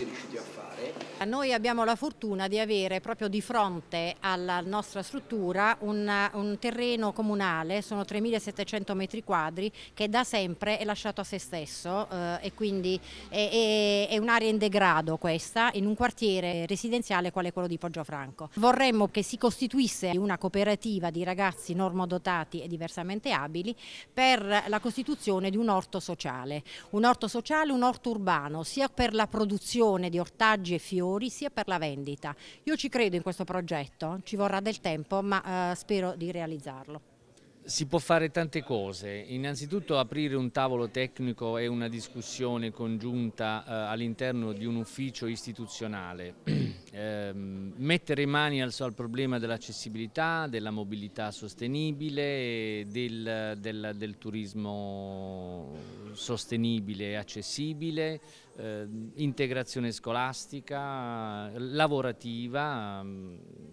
si è riusciti a fare. Noi abbiamo la fortuna di avere proprio di fronte alla nostra struttura un, un terreno comunale, sono 3.700 metri quadri, che da sempre è lasciato a se stesso eh, e quindi è, è, è un'area in degrado questa, in un quartiere residenziale quale quello di Poggiofranco. Vorremmo che si costituisse una cooperativa di ragazzi normodotati e diversamente abili per la costituzione di un orto sociale, un orto sociale, un orto urbano, sia per la produzione cartone di ortaggi e fiori sia per la vendita. Io ci credo in questo progetto, ci vorrà del tempo ma eh, spero di realizzarlo. Si può fare tante cose, innanzitutto aprire un tavolo tecnico e una discussione congiunta eh, all'interno di un ufficio istituzionale, eh, mettere mani al, al problema dell'accessibilità, della mobilità sostenibile, del, del, del turismo sostenibile e accessibile, eh, integrazione scolastica, lavorativa,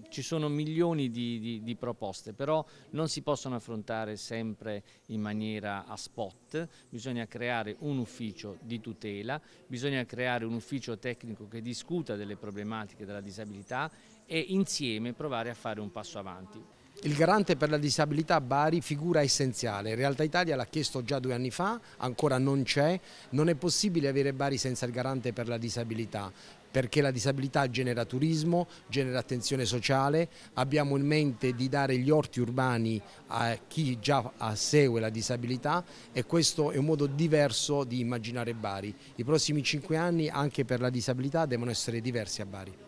ci sono milioni di, di, di, proposte, però non si possono affrontare sempre in maniera a spot, bisogna creare un ufficio di tutela, bisogna creare un ufficio tecnico che discuta delle problematiche della disabilità e insieme provare a fare un passo avanti. Il garante per la disabilità a Bari figura essenziale, Realtà Italia l'ha chiesto già due anni fa, ancora non c'è, non è possibile avere Bari senza il garante per la disabilità perché la disabilità genera turismo, genera attenzione sociale, abbiamo in mente di dare gli orti urbani a chi già segue la disabilità e questo è un modo diverso di immaginare Bari. I prossimi cinque anni anche per la disabilità devono essere diversi a Bari.